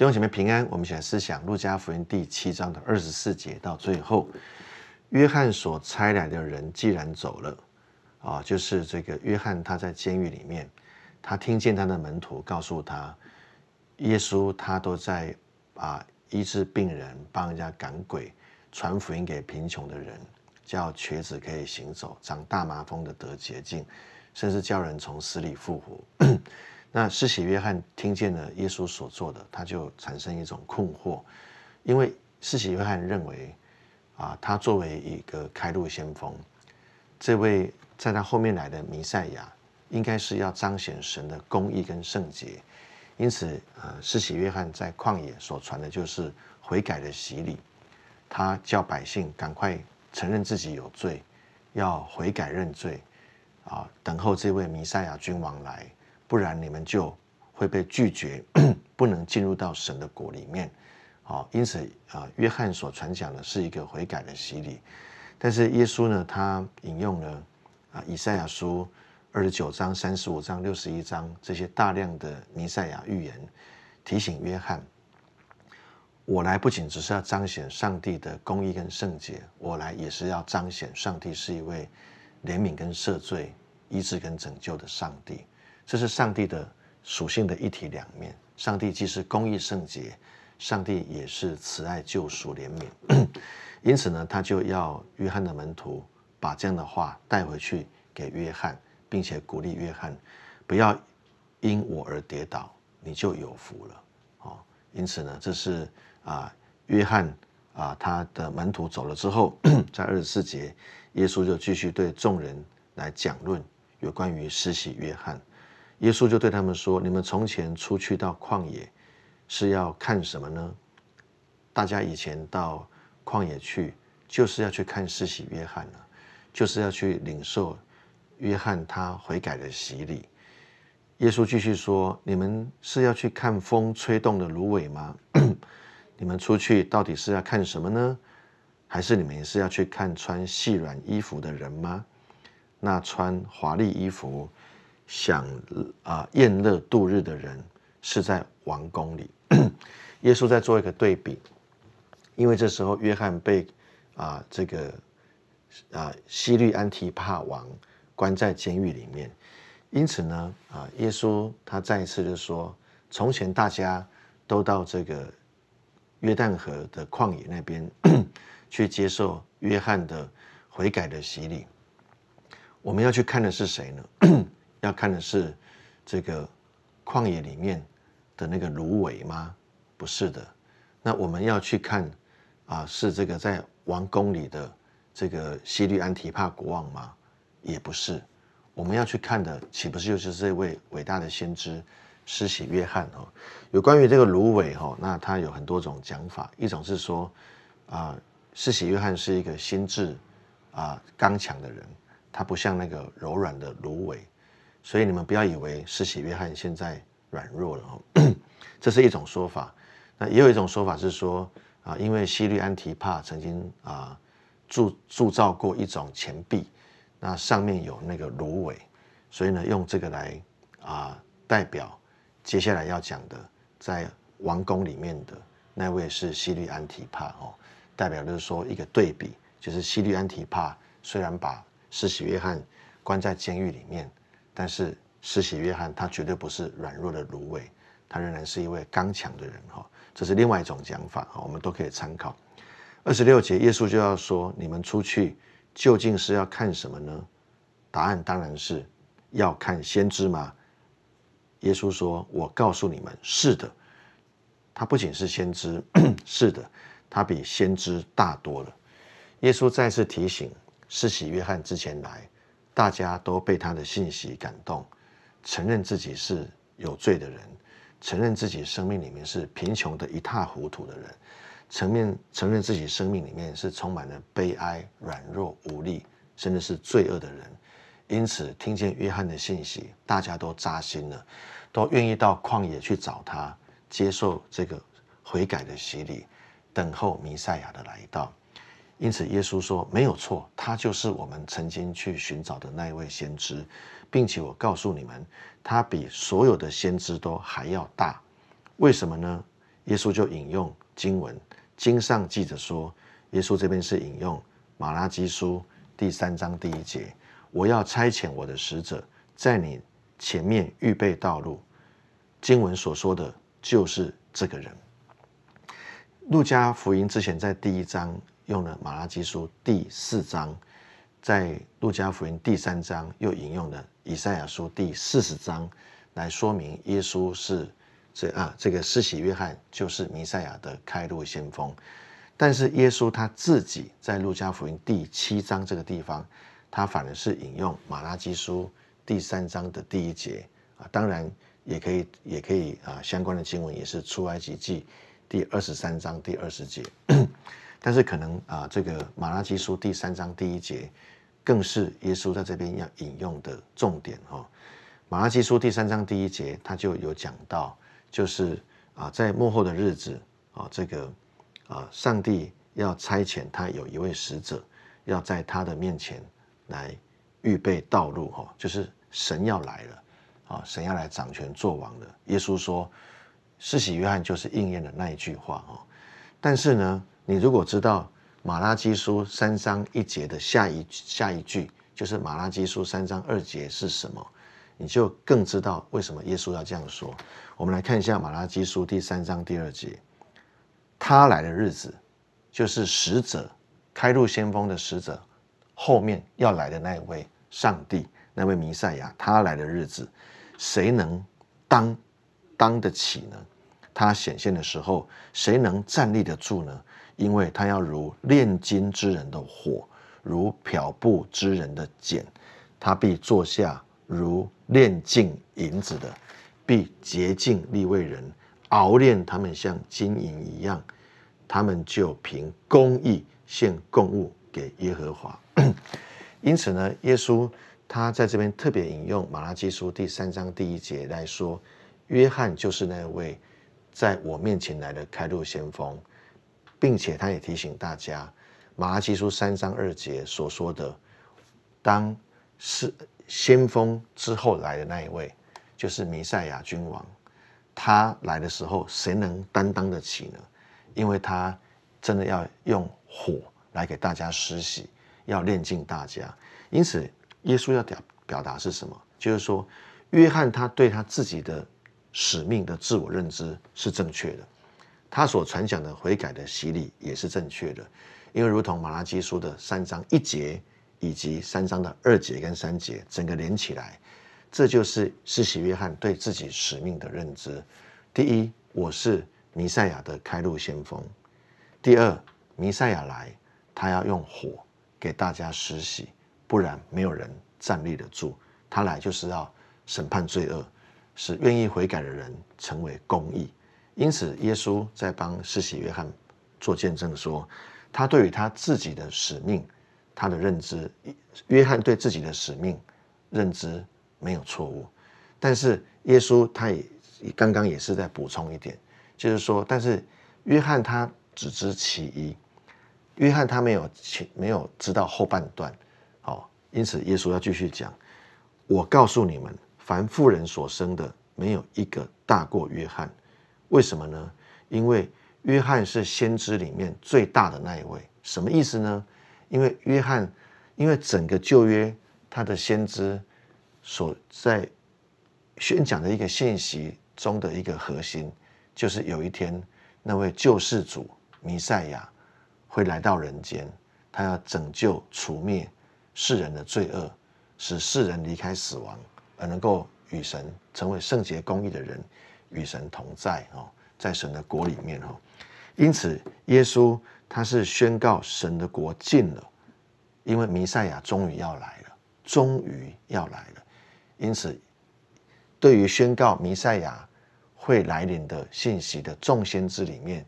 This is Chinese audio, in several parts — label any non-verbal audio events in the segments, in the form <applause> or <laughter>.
弟兄姐妹平安，我们一起思想路加福音第七章的二十四节到最后，约翰所差来的人既然走了啊，就是这个约翰他在监狱里面，他听见他的门徒告诉他，耶稣他都在啊医治病人，帮人家赶鬼，传福音给贫穷的人，叫瘸子可以行走，长大麻风的得洁净，甚至叫人从死里复活。那施洗约翰听见了耶稣所做的，他就产生一种困惑，因为施洗约翰认为，啊，他作为一个开路先锋，这位在他后面来的弥赛亚，应该是要彰显神的公义跟圣洁，因此，呃，施洗约翰在旷野所传的就是悔改的洗礼，他叫百姓赶快承认自己有罪，要悔改认罪，啊，等候这位弥赛亚君王来。不然你们就会被拒绝，<clears throat> 不能进入到神的国里面。好，因此啊，约翰所传讲的是一个悔改的洗礼，但是耶稣呢，他引用了啊以赛亚书二十九章、三十五章、六十一章这些大量的弥赛亚预言，提醒约翰：我来不仅只是要彰显上帝的公义跟圣洁，我来也是要彰显上帝是一位怜悯跟赦罪、医治跟拯救的上帝。这是上帝的属性的一体两面。上帝既是公义圣洁，上帝也是慈爱救赎怜悯。<clears throat> 因此呢，他就要约翰的门徒把这样的话带回去给约翰，并且鼓励约翰，不要因我而跌倒，你就有福了。哦，因此呢，这是啊，约翰啊，他的门徒走了之后，<clears throat> 在二十四节，耶稣就继续对众人来讲论有关于施洗约翰。耶稣就对他们说：“你们从前出去到旷野，是要看什么呢？大家以前到旷野去，就是要去看施洗约翰了，就是要去领受约翰他悔改的洗礼。”耶稣继续说：“你们是要去看风吹动的芦苇吗？<clears throat> 你们出去到底是要看什么呢？还是你们是要去看穿细软衣服的人吗？那穿华丽衣服？”想啊，宴乐度日的人是在王宫里。<clears throat> 耶稣在做一个对比，因为这时候约翰被啊，这个啊西律安提帕王关在监狱里面。因此呢，啊，耶稣他再一次就说：从前大家都到这个约旦河的旷野那边 <coughs> 去接受约翰的悔改的洗礼。我们要去看的是谁呢？要看的是这个旷野里面的那个芦苇吗？不是的。那我们要去看啊，是这个在王宫里的这个希律安提帕国王吗？也不是。我们要去看的，岂不是就是这位伟大的先知施洗约翰哦？有关于这个芦苇哦，那他有很多种讲法。一种是说啊，施洗约翰是一个心智啊刚强的人，他不像那个柔软的芦苇。所以你们不要以为湿喜约翰现在软弱了哦，<clears throat> 这是一种说法。那也有一种说法是说啊，因为西律安提帕曾经啊铸铸造过一种钱币，那上面有那个芦苇，所以呢用这个来啊代表接下来要讲的在王宫里面的那位是西律安提帕哦，代表就是说一个对比，就是西律安提帕虽然把施洗约翰关在监狱里面。但是施洗约翰他绝对不是软弱的芦苇，他仍然是一位刚强的人哈。这是另外一种讲法啊，我们都可以参考。二十六节，耶稣就要说，你们出去究竟是要看什么呢？答案当然是要看先知嘛。耶稣说：“我告诉你们，是的，他不仅是先知，<coughs> 是的，他比先知大多了。”耶稣再次提醒施洗约翰之前来。大家都被他的信息感动，承认自己是有罪的人，承认自己生命里面是贫穷的一塌糊涂的人，承认承认自己生命里面是充满了悲哀、软弱、无力，甚至是罪恶的人。因此，听见约翰的信息，大家都扎心了，都愿意到旷野去找他，接受这个悔改的洗礼，等候弥赛亚的来到。因此，耶稣说没有错，他就是我们曾经去寻找的那一位先知，并且我告诉你们，他比所有的先知都还要大。为什么呢？耶稣就引用经文，经上记着说，耶稣这边是引用马拉基书第三章第一节：“我要差遣我的使者在你前面预备道路。”经文所说的就是这个人。路加福音之前在第一章。用了马拉基书第四章，在路加福音第三章又引用了以赛亚书第四十章来说明耶稣是这啊这个施洗约翰就是弥赛亚的开路先锋。但是耶稣他自己在路加福音第七章这个地方，他反而是引用马拉基书第三章的第一节啊，当然也可以，也可以啊相关的经文也是出埃及记第二十三章第二十节。但是可能啊，这个马拉基书第三章第一节，更是耶稣在这边要引用的重点哈。马拉基书第三章第一节，他就有讲到，就是啊，在幕后的日子啊，这个啊，上帝要差遣他有一位使者，要在他的面前来预备道路哈，就是神要来了啊，神要来掌权做王了。耶稣说，世袭约翰就是应验的那一句话哈。但是呢。你如果知道《马拉基书》三章一节的下一下一句就是《马拉基书》三章二节是什么，你就更知道为什么耶稣要这样说。我们来看一下《马拉基书》第三章第二节：他来的日子，就是使者开路先锋的使者，后面要来的那一位上帝，那位弥赛亚，他来的日子，谁能当当得起呢？他显现的时候，谁能站立得住呢？因为他要如炼金之人的火，如漂布之人的茧，他必坐下如炼尽银子的，必洁净立位人，熬炼他们像金银一样，他们就凭公义献供物给耶和华。<coughs> 因此呢，耶稣他在这边特别引用马拉基书第三章第一节来说，约翰就是那位在我面前来的开路先锋。并且他也提醒大家，《马拉基书三章二节所说的，当是先锋之后来的那一位，就是弥赛亚君王。他来的时候，谁能担当得起呢？因为他真的要用火来给大家施洗，要炼尽大家。因此，耶稣要表表达是什么？就是说，约翰他对他自己的使命的自我认知是正确的。他所传讲的悔改的洗礼也是正确的，因为如同马拉基书的三章一节以及三章的二节跟三节整个连起来，这就是施洗约翰对自己使命的认知。第一，我是弥赛亚的开路先锋；第二，弥赛亚来，他要用火给大家施洗，不然没有人站立得住。他来就是要审判罪恶，使愿意悔改的人成为公义。因此，耶稣在帮世袭约翰做见证，说他对于他自己的使命，他的认知，约翰对自己的使命认知没有错误。但是，耶稣他也刚刚也是在补充一点，就是说，但是约翰他只知其一，约翰他没有没有知道后半段。好，因此，耶稣要继续讲，我告诉你们，凡妇人所生的，没有一个大过约翰。为什么呢？因为约翰是先知里面最大的那一位。什么意思呢？因为约翰，因为整个旧约他的先知所在宣讲的一个信息中的一个核心，就是有一天那位救世主弥赛亚会来到人间，他要拯救、除灭世人的罪恶，使世人离开死亡，而能够与神成为圣洁公义的人。与神同在哦，在神的国里面哦，因此耶稣他是宣告神的国尽了，因为弥赛亚终于要来了，终于要来了。因此，对于宣告弥赛亚会来临的信息的众先知里面，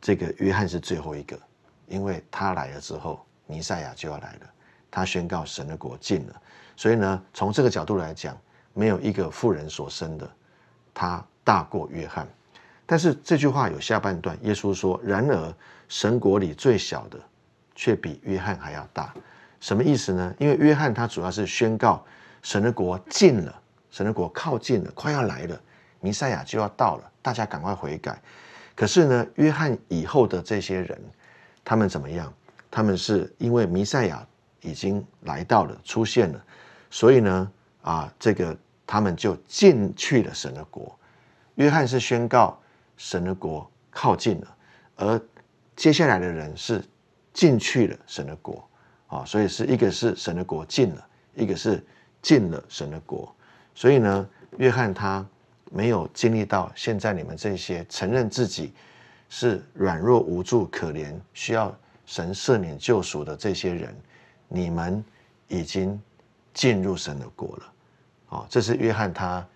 这个约翰是最后一个，因为他来了之后，弥赛亚就要来了。他宣告神的国尽了，所以呢，从这个角度来讲，没有一个富人所生的。他大过约翰，但是这句话有下半段。耶稣说：“然而，神国里最小的，却比约翰还要大。什么意思呢？因为约翰他主要是宣告神的国近了，神的国靠近了，快要来了，弥赛亚就要到了，大家赶快悔改。可是呢，约翰以后的这些人，他们怎么样？他们是因为弥赛亚已经来到了，出现了，所以呢，啊，这个。”他们就进去了神的国，约翰是宣告神的国靠近了，而接下来的人是进去了神的国啊，所以是一个是神的国进了，一个是进了神的国，所以呢，约翰他没有经历到现在你们这些承认自己是软弱无助、可怜，需要神赦免救赎的这些人，你们已经进入神的国了。哦，这是约翰他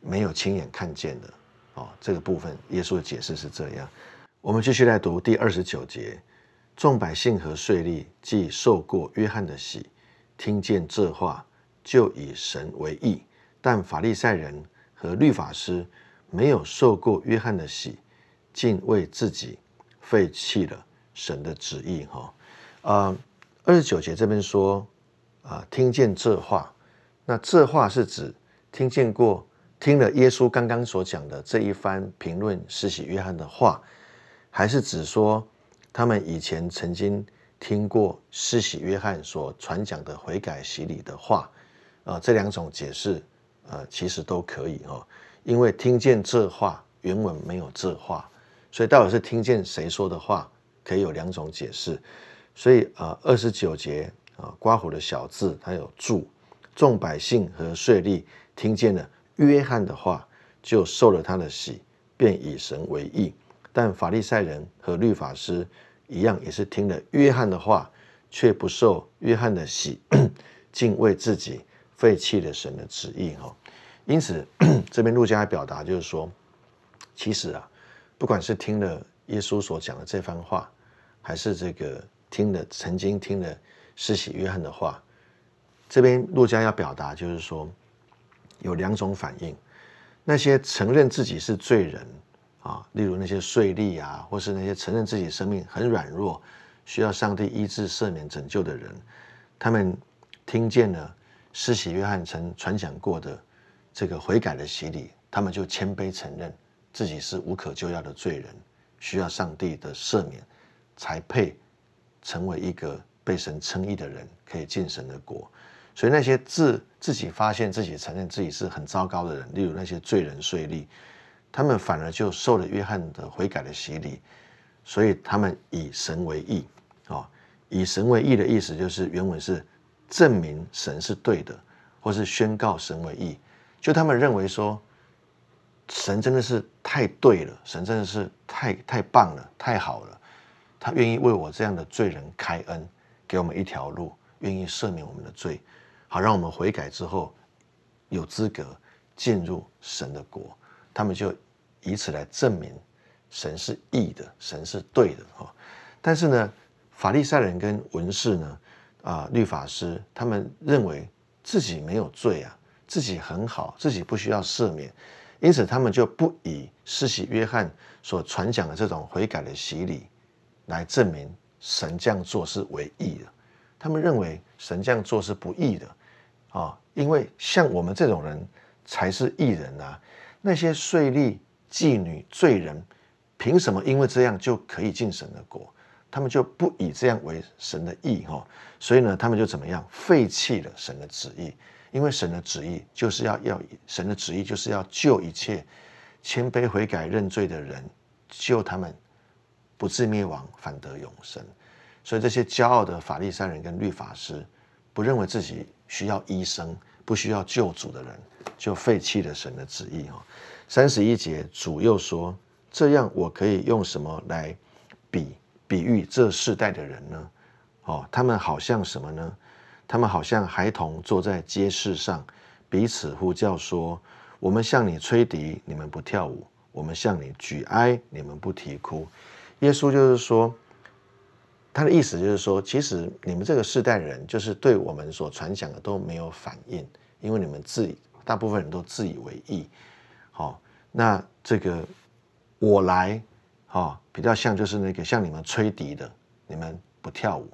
没有亲眼看见的哦，这个部分耶稣的解释是这样。我们继续来读第二十九节：众百姓和税吏既受过约翰的喜，听见这话就以神为义；但法利赛人和律法师没有受过约翰的喜，竟为自己废弃了神的旨意。哈啊，二十九节这边说啊，听见这话。那这话是指听见过听了耶稣刚刚所讲的这一番评论施洗约翰的话，还是指说他们以前曾经听过施洗约翰所传讲的悔改洗礼的话？啊，这两种解释，呃，其实都可以哦。因为听见这话原文没有这话，所以到底是听见谁说的话，可以有两种解释。所以，呃，二十九节啊，刮胡的小字它有注。众百姓和税吏听见了约翰的话，就受了他的喜，便以神为义。但法利赛人和律法师一样，也是听了约翰的话，却不受约翰的喜，<coughs> 竟为自己废弃了神的旨意。哈，因此 <coughs> 这边路加的表达就是说，其实啊，不管是听了耶稣所讲的这番话，还是这个听了曾经听了施洗约翰的话。这边陆家要表达就是说，有两种反应。那些承认自己是罪人啊，例如那些税吏啊，或是那些承认自己生命很软弱，需要上帝医治、赦免、拯救的人，他们听见了施洗约翰曾传讲过的这个悔改的洗礼，他们就谦卑承认自己是无可救药的罪人，需要上帝的赦免，才配成为一个被神称义的人，可以进神的国。所以那些自自己发现自己承认自己是很糟糕的人，例如那些罪人税吏，他们反而就受了约翰的悔改的洗礼。所以他们以神为义，哦，以神为义的意思就是原文是证明神是对的，或是宣告神为义。就他们认为说，神真的是太对了，神真的是太太棒了，太好了。他愿意为我这样的罪人开恩，给我们一条路，愿意赦免我们的罪。好，让我们悔改之后有资格进入神的国。他们就以此来证明神是义的，神是对的。哈！但是呢，法利赛人跟文士呢，啊，律法师，他们认为自己没有罪啊，自己很好，自己不需要赦免，因此他们就不以世袭约翰所传讲的这种悔改的洗礼来证明神这样做是为义的。他们认为神这样做是不义的。啊，因为像我们这种人才是艺人啊。那些税吏、妓女、罪人，凭什么因为这样就可以进神的国？他们就不以这样为神的意哈？所以呢，他们就怎么样，废弃了神的旨意。因为神的旨意就是要要，神的旨意就是要救一切谦卑悔改认罪的人，救他们不至灭亡，反得永生。所以这些骄傲的法利赛人跟律法师，不认为自己。需要医生，不需要救主的人，就废弃了神的旨意哦。三十一节，主又说：“这样，我可以用什么来比比喻这世代的人呢？哦，他们好像什么呢？他们好像孩童坐在街市上，彼此呼叫说：‘我们向你吹笛，你们不跳舞；我们向你举哀，你们不啼哭。’”耶稣就是说。他的意思就是说，其实你们这个世代人，就是对我们所传讲的都没有反应，因为你们自大部分人都自以为意。好，那这个我来，哈，比较像就是那个像你们吹笛的，你们不跳舞。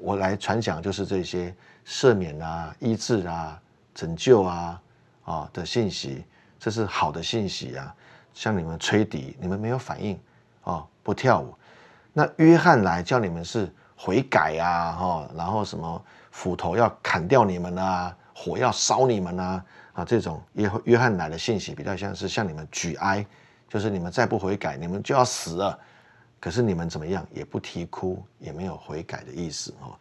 我来传讲就是这些赦免啊、医治啊、拯救啊啊的信息，这是好的信息啊。像你们吹笛，你们没有反应，啊，不跳舞。那约翰来叫你们是悔改啊，哈，然后什么斧头要砍掉你们呐，火要烧你们呐，啊，这种约约翰来的信息比较像是向你们举哀，就是你们再不悔改，你们就要死了。可是你们怎么样也不啼哭，也没有悔改的意思哦。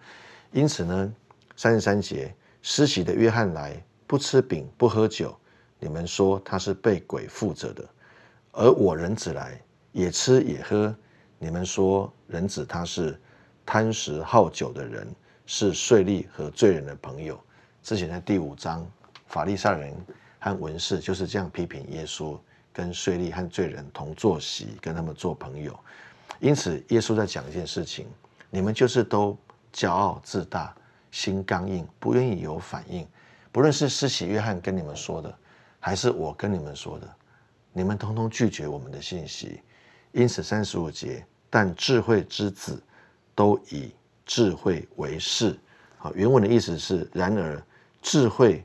因此呢，三十三节，施洗的约翰来不吃饼不喝酒，你们说他是被鬼附着的，而我人子来也吃也喝。你们说，人子他是贪食好酒的人，是税吏和罪人的朋友。之前在第五章，法利赛人和文士就是这样批评耶稣，跟税吏和罪人同坐席，跟他们做朋友。因此，耶稣在讲一件事情：你们就是都骄傲自大，心刚硬，不愿意有反应。不论是施洗约翰跟你们说的，还是我跟你们说的，你们通通拒绝我们的信息。因此，三十五节，但智慧之子都以智慧为事。好，原文的意思是：然而，智慧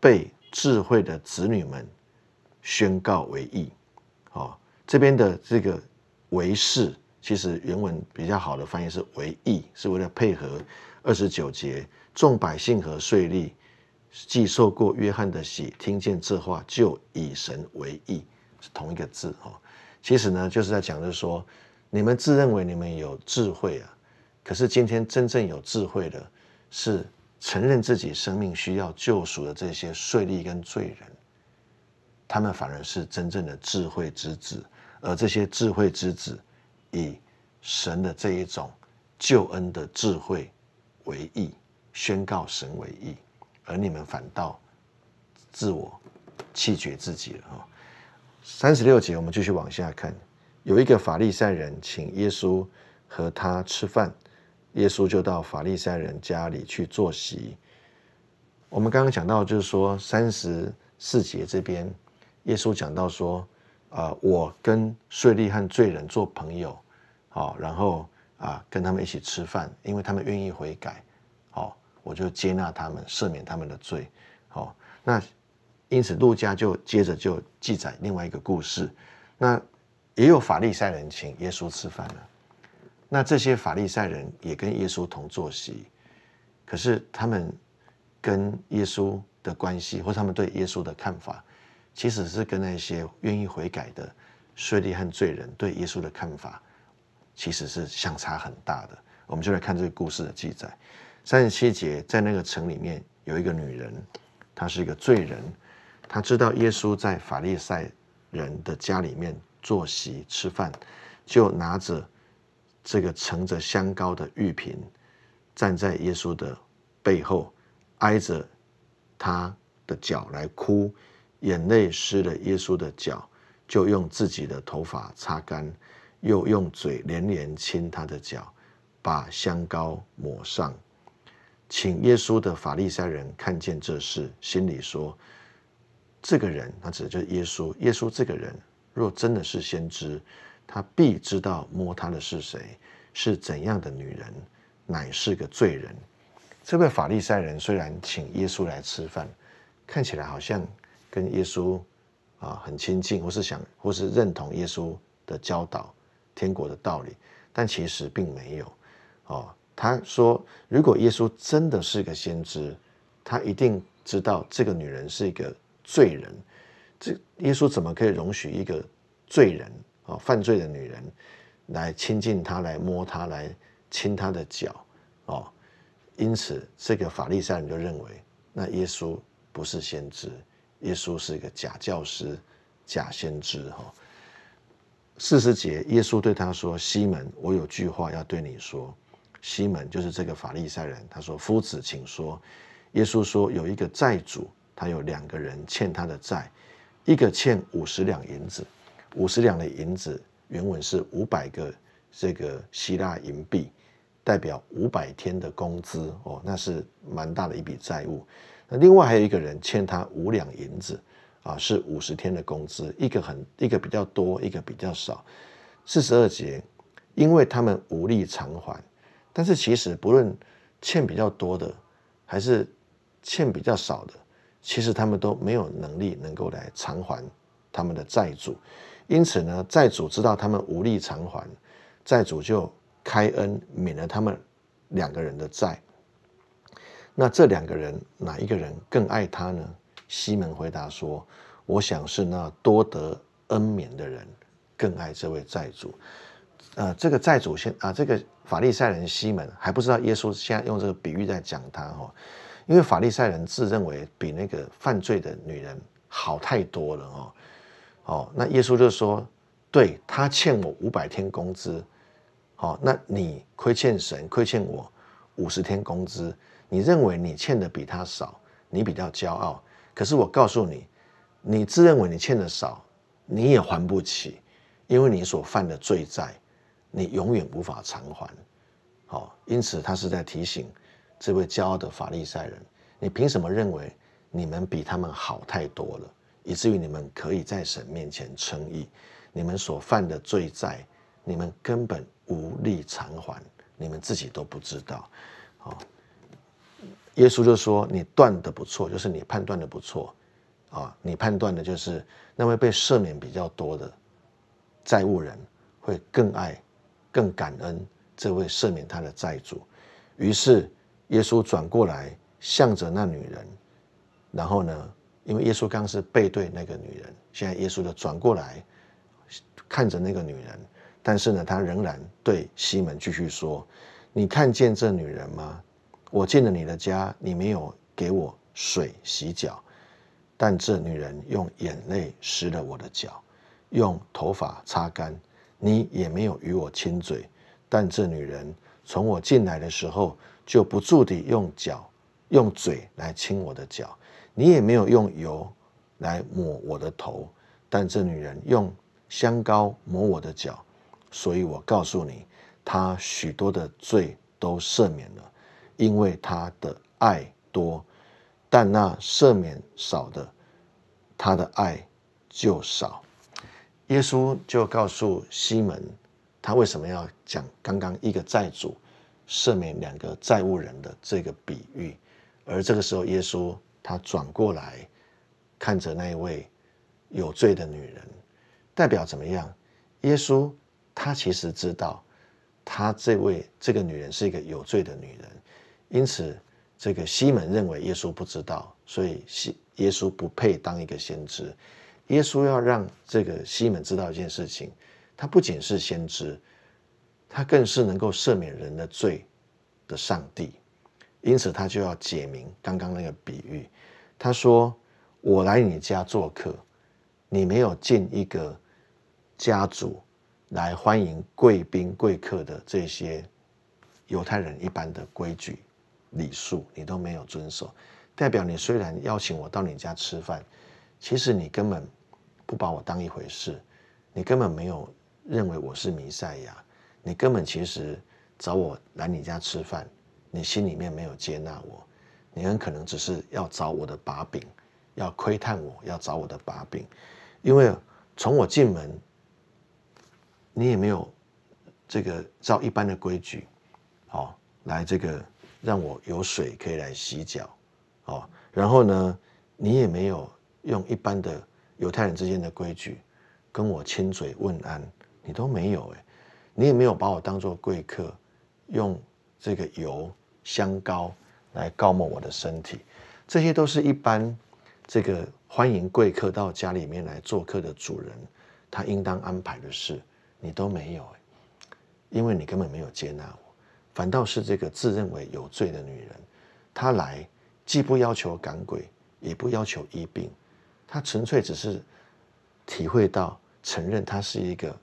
被智慧的子女们宣告为义。好，这边的这个为事，其实原文比较好的翻译是为义，是为了配合二十九节，众百姓和税吏既受过约翰的洗，听见这话就以神为义，是同一个字。哦。其实呢，就是在讲的说，你们自认为你们有智慧啊，可是今天真正有智慧的，是承认自己生命需要救赎的这些税吏跟罪人，他们反而是真正的智慧之子，而这些智慧之子以神的这一种救恩的智慧为义，宣告神为义，而你们反倒自我气绝自己了哦。三十六节，我们继续往下看。有一个法利赛人请耶稣和他吃饭，耶稣就到法利赛人家里去坐席。我们刚刚讲到，就是说三十四节这边，耶稣讲到说：“啊，我跟税吏和罪人做朋友，好，然后啊，跟他们一起吃饭，因为他们愿意悔改，好，我就接纳他们，赦免他们的罪。”好，那。因此，路加就接着就记载另外一个故事，那也有法利赛人请耶稣吃饭了。那这些法利赛人也跟耶稣同坐席，可是他们跟耶稣的关系，或他们对耶稣的看法，其实是跟那些愿意悔改的税吏和罪人对耶稣的看法，其实是相差很大的。我们就来看这个故事的记载，三十七节，在那个城里面有一个女人，她是一个罪人。他知道耶稣在法利赛人的家里面坐席吃饭，就拿着这个盛着香膏的玉瓶，站在耶稣的背后，挨着他的脚来哭，眼泪湿了耶稣的脚，就用自己的头发擦干，又用嘴连连亲他的脚，把香膏抹上。请耶稣的法利赛人看见这事，心里说。这个人，他指的就是耶稣。耶稣这个人，若真的是先知，他必知道摸他的是谁，是怎样的女人，乃是个罪人。这位法利赛人虽然请耶稣来吃饭，看起来好像跟耶稣啊很亲近，或是想或是认同耶稣的教导、天国的道理，但其实并没有。哦，他说，如果耶稣真的是个先知，他一定知道这个女人是一个。罪人，这耶稣怎么可以容许一个罪人啊，犯罪的女人来亲近他，来摸他，来亲他的脚哦？因此，这个法利赛人就认为，那耶稣不是先知，耶稣是一个假教师、假先知哈。四十节，耶稣对他说：“西门，我有句话要对你说。”西门就是这个法利赛人，他说：“夫子，请说。”耶稣说：“有一个债主。”他有两个人欠他的债，一个欠五十两银子，五十两的银子原文是五百个这个希腊银币，代表五百天的工资哦，那是蛮大的一笔债务。那另外还有一个人欠他五两银子，啊，是五十天的工资，一个很一个比较多，一个比较少。四十二节，因为他们无力偿还，但是其实不论欠比较多的还是欠比较少的。其实他们都没有能力能够来偿还他们的债主，因此呢，债主知道他们无力偿还，债主就开恩免了他们两个人的债。那这两个人哪一个人更爱他呢？西门回答说：“我想是那多得恩免的人更爱这位债主。”呃，这个债主先啊，这个法利赛人西门还不知道耶稣现在用这个比喻在讲他哈。因为法利赛人自认为比那个犯罪的女人好太多了哦，哦，那耶稣就说，对他欠我五百天工资，哦，那你亏欠神、亏欠我五十天工资，你认为你欠的比他少，你比较骄傲，可是我告诉你，你自认为你欠的少，你也还不起，因为你所犯的罪债，你永远无法偿还，好，因此他是在提醒。这位骄傲的法利赛人，你凭什么认为你们比他们好太多了，以至于你们可以在神面前称义？你们所犯的罪债，你们根本无力偿还，你们自己都不知道。哦，耶稣就说：“你断的不错，就是你判断的不错。啊，你判断的就是那位被赦免比较多的债务人会更爱、更感恩这位赦免他的债主，于是。”耶稣转过来，向着那女人，然后呢？因为耶稣刚是背对那个女人，现在耶稣的转过来，看着那个女人，但是呢，他仍然对西门继续说：“你看见这女人吗？我进了你的家，你没有给我水洗脚，但这女人用眼泪湿了我的脚，用头发擦干。你也没有与我亲嘴，但这女人从我进来的时候。”就不住地用脚、用嘴来亲我的脚，你也没有用油来抹我的头，但这女人用香膏抹我的脚，所以我告诉你，她许多的罪都赦免了，因为她的爱多，但那赦免少的，她的爱就少。耶稣就告诉西门，他为什么要讲刚刚一个债主？赦免两个债务人的这个比喻，而这个时候，耶稣他转过来看着那一位有罪的女人，代表怎么样？耶稣他其实知道，他这位这个女人是一个有罪的女人，因此这个西门认为耶稣不知道，所以西耶稣不配当一个先知。耶稣要让这个西门知道一件事情，他不仅是先知。他更是能够赦免人的罪的上帝，因此他就要解明刚刚那个比喻。他说：“我来你家做客，你没有进一个家族来欢迎贵宾贵客的这些犹太人一般的规矩礼数，你都没有遵守，代表你虽然邀请我到你家吃饭，其实你根本不把我当一回事，你根本没有认为我是弥赛亚。”你根本其实找我来你家吃饭，你心里面没有接纳我，你很可能只是要找我的把柄，要窥探我，要找我的把柄，因为从我进门，你也没有这个照一般的规矩，好来这个让我有水可以来洗脚，哦，然后呢，你也没有用一般的犹太人之间的规矩跟我亲嘴问安，你都没有哎。你也没有把我当做贵客，用这个油香膏来告抹我的身体，这些都是一般这个欢迎贵客到家里面来做客的主人，他应当安排的事，你都没有因为你根本没有接纳我，反倒是这个自认为有罪的女人，她来既不要求赶鬼，也不要求医病，她纯粹只是体会到承认她是一个。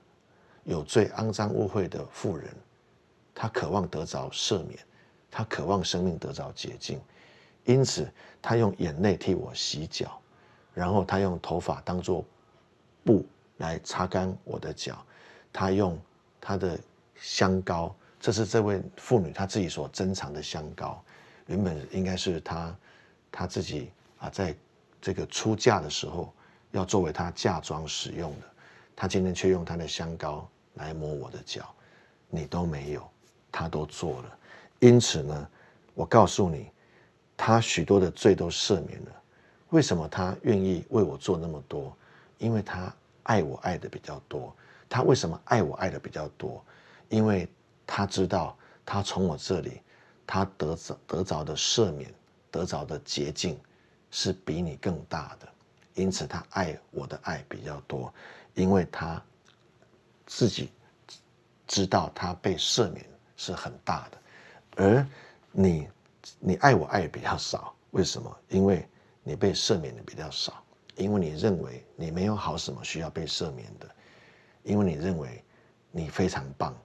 有最肮脏污秽的妇人，她渴望得着赦免，她渴望生命得着洁净，因此她用眼泪替我洗脚，然后她用头发当做布来擦干我的脚，她用她的香膏，这是这位妇女她自己所珍藏的香膏，原本应该是她她自己啊在这个出嫁的时候要作为她嫁妆使用的，她今天却用她的香膏。来摸我的脚，你都没有，他都做了。因此呢，我告诉你，他许多的罪都赦免了。为什么他愿意为我做那么多？因为他爱我爱的比较多。他为什么爱我爱的比较多？因为他知道他从我这里，他得着得着的赦免，得着的捷径，是比你更大的。因此他爱我的爱比较多，因为他。自己知道他被赦免是很大的，而你你爱我爱比较少，为什么？因为你被赦免的比较少，因为你认为你没有好什么需要被赦免的，因为你认为你非常棒，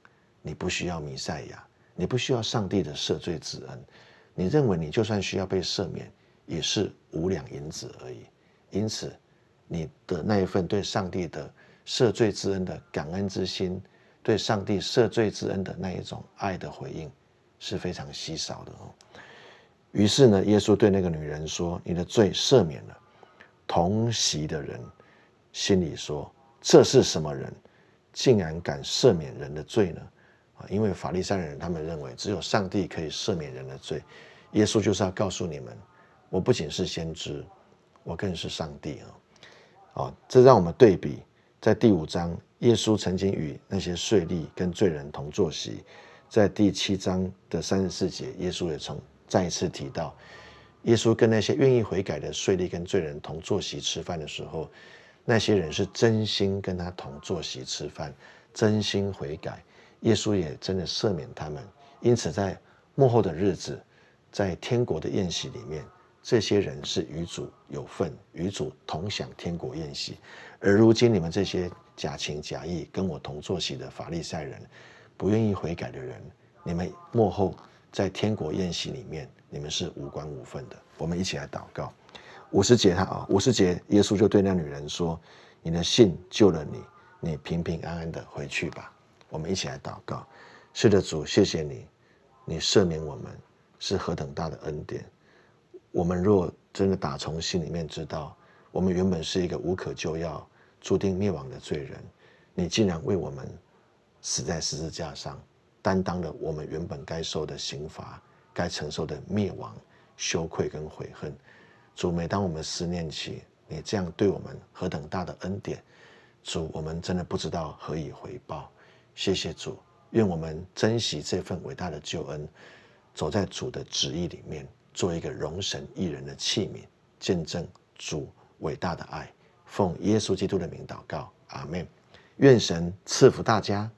你不需要弥赛亚，你不需要上帝的赦罪之恩，你认为你就算需要被赦免，也是五两银子而已，因此你的那一份对上帝的。赦罪之恩的感恩之心，对上帝赦罪之恩的那一种爱的回应是非常稀少的哦。于是呢，耶稣对那个女人说：“你的罪赦免了。”同席的人心里说：“这是什么人，竟然敢赦免人的罪呢？”啊，因为法利赛人他们认为只有上帝可以赦免人的罪。耶稣就是要告诉你们，我不仅是先知，我更是上帝啊！啊，这让我们对比。在第五章，耶稣曾经与那些税吏跟罪人同坐席。在第七章的三十四节，耶稣也曾再一次提到，耶稣跟那些愿意悔改的税吏跟罪人同坐席吃饭的时候，那些人是真心跟他同坐席吃饭，真心悔改，耶稣也真的赦免他们。因此，在幕后的日子，在天国的宴席里面，这些人是与主有份，与主同享天国宴席。而如今你们这些假情假意跟我同坐席的法利赛人，不愿意悔改的人，你们幕后在天国宴席里面，你们是无关无分的。我们一起来祷告。五十节他啊，五十节耶稣就对那女人说：“你的信救了你，你平平安安的回去吧。”我们一起来祷告。是的，主谢谢你，你赦免我们，是何等大的恩典。我们若真的打从心里面知道，我们原本是一个无可救药。注定灭亡的罪人，你竟然为我们死在十字架上，担当了我们原本该受的刑罚、该承受的灭亡、羞愧跟悔恨。主，每当我们思念起你这样对我们何等大的恩典，主，我们真的不知道何以回报。谢谢主，愿我们珍惜这份伟大的救恩，走在主的旨意里面，做一个容神一人的器皿，见证主伟大的爱。奉耶稣基督的名祷告，阿门。愿神赐福大家。